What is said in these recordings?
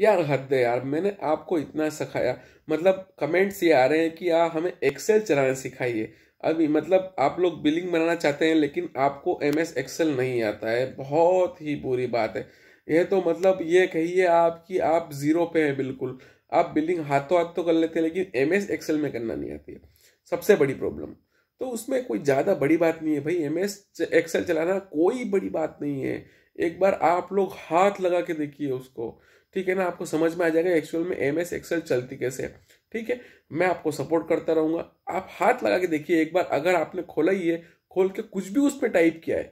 यार हद है यार मैंने आपको इतना सिखाया मतलब कमेंट्स ये आ रहे हैं कि यार हाँ, हमें एक्सेल चलाना सिखाइए अभी मतलब आप लोग बिलिंग बनाना चाहते हैं लेकिन आपको एम एस एक्सेल नहीं आता है बहुत ही बुरी बात है यह तो मतलब ये कहिए आप कि आप ज़ीरो पे हैं बिल्कुल आप बिलिंग हाथों हाथ तो कर लेते हैं लेकिन एम एस एक्सेल में करना नहीं आती है सबसे बड़ी प्रॉब्लम तो उसमें कोई ज़्यादा बड़ी बात नहीं है भाई एम एस एक्सेल चलाना कोई बड़ी बात नहीं है एक बार आप लोग हाथ लगा के देखिए उसको ठीक है ना आपको समझ में आ जाएगा एक्चुअल में एम एस एक्सेल चलती कैसे है ठीक है मैं आपको सपोर्ट करता रहूंगा आप हाथ लगा के देखिए एक बार अगर आपने खोला ही है खोल के कुछ भी उस पर टाइप किया है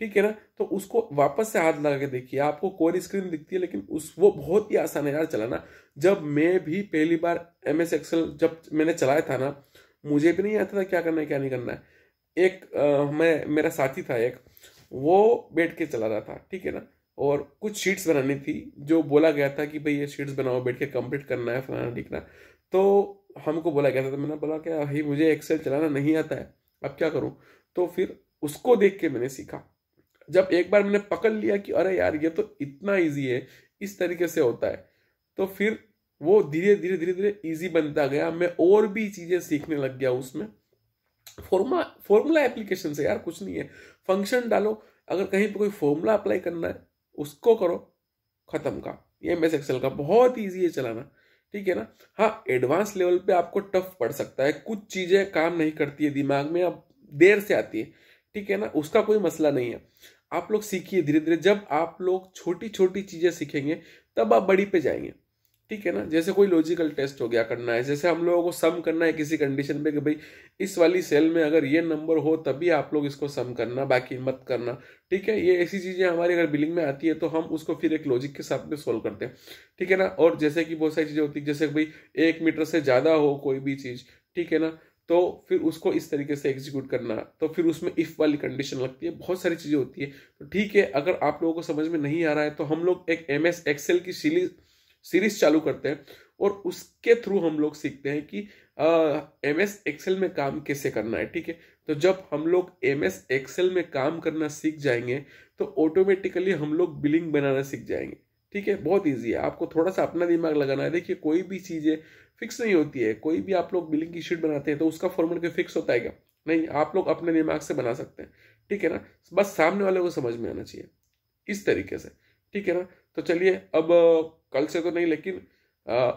ठीक है ना तो उसको वापस से हाथ लगा के देखिए आपको कोर स्क्रीन दिखती है लेकिन उस वो बहुत ही आसान है यार चलाना जब मैं भी पहली बार एम एस एक्सेल जब मैंने चलाया था ना मुझे भी नहीं आता था क्या करना है क्या नहीं करना है एक आ, मैं मेरा साथी था एक वो बैठ के चला रहा था ठीक है ना और कुछ शीट्स बनानी थी जो बोला गया था कि भाई ये शीट्स बनाओ बैठ के कंप्लीट करना है फलाना टिकना तो हमको बोला गया था तो मैंने बोला क्या भाई मुझे एक्सेल चलाना नहीं आता है अब क्या करूँ तो फिर उसको देख के मैंने सीखा जब एक बार मैंने पकड़ लिया कि अरे यार ये तो इतना ईजी है इस तरीके से होता है तो फिर वो धीरे धीरे धीरे धीरे ईजी बनता गया मैं और भी चीज़ें सीखने लग गया उसमें फॉर्मूला फॉर्मूला एप्लीकेशन से यार कुछ नहीं है फंक्शन डालो अगर कहीं पे कोई फॉर्मूला अप्लाई करना है उसको करो ख़त्म का ये एम एक्सेल का बहुत ईजी है चलाना ठीक है ना हाँ एडवांस लेवल पे आपको टफ पड़ सकता है कुछ चीज़ें काम नहीं करती है दिमाग में अब देर से आती है ठीक है ना उसका कोई मसला नहीं है आप लोग सीखिए धीरे धीरे जब आप लोग छोटी छोटी चीज़ें सीखेंगे तब आप बड़ी पे जाएंगे ठीक है ना जैसे कोई लॉजिकल टेस्ट हो गया करना है जैसे हम लोगों को सम करना है किसी कंडीशन पे कि भाई इस वाली सेल में अगर ये नंबर हो तभी आप लोग इसको सम करना बाकी मत करना ठीक है ये ऐसी चीज़ें हमारे अगर बिलिंग में आती है तो हम उसको फिर एक लॉजिक के साथ में सोल्व करते हैं ठीक है ना और जैसे कि बहुत सारी चीज़ें होती है जैसे भाई एक मीटर से ज़्यादा हो कोई भी चीज़ ठीक है ना तो फिर उसको इस तरीके से एग्जीक्यूट करना तो फिर उसमें इफ़ वाली कंडीशन लगती है बहुत सारी चीज़ें होती है तो ठीक है अगर आप लोगों को समझ में नहीं आ रहा है तो हम लोग एक एम एस एक्सेल की सीरीज सीरीज चालू करते हैं और उसके थ्रू हम लोग सीखते हैं कि एम एस एक्सेल में काम कैसे करना है ठीक है तो जब हम लोग एम एस एक्सेल में काम करना सीख जाएंगे तो ऑटोमेटिकली हम लोग बिलिंग बनाना सीख जाएंगे ठीक है बहुत ईजी है आपको थोड़ा सा अपना दिमाग लगाना है देखिए कोई भी चीज़ें फिक्स नहीं होती है कोई भी आप लोग बिलिंग की शीट बनाते हैं तो उसका फॉर्मेट कोई फिक्स होता है क्या नहीं आप लोग अपने दिमाग से बना सकते हैं ठीक है ना बस सामने वाले को समझ में आना चाहिए इस तरीके से ठीक है ना तो चलिए अब कल से तो नहीं लेकिन आ,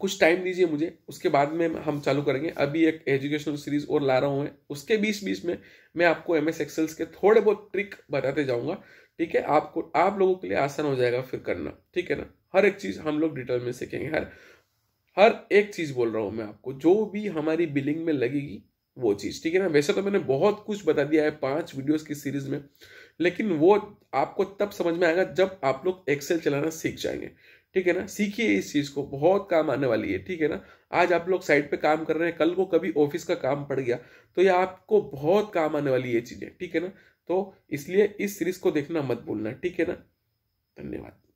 कुछ टाइम दीजिए मुझे उसके बाद में हम चालू करेंगे अभी एक एजुकेशनल सीरीज और ला रहा हूँ मैं उसके बीच बीच में मैं आपको एम एस एक्सेल्स के थोड़े बहुत ट्रिक बताते जाऊँगा ठीक है आपको आप लोगों के लिए आसान हो जाएगा फिर करना ठीक है ना हर एक चीज़ हम लोग डिटेल में सीखेंगे हर हर एक चीज़ बोल रहा हूँ मैं आपको जो भी हमारी बिलिंग में लगेगी वो चीज़ ठीक है ना वैसे तो मैंने बहुत कुछ बता दिया है पांच वीडियोस की सीरीज में लेकिन वो आपको तब समझ में आएगा जब आप लोग एक्सेल चलाना सीख जाएंगे ठीक है ना सीखिए इस चीज़ को बहुत काम आने वाली है ठीक है ना आज आप लोग साइड पे काम कर रहे हैं कल को कभी ऑफिस का काम पड़ गया तो ये आपको बहुत काम आने वाली ये चीज़ें ठीक है ना तो इसलिए इस सीरीज को देखना मत भूलना ठीक है ना धन्यवाद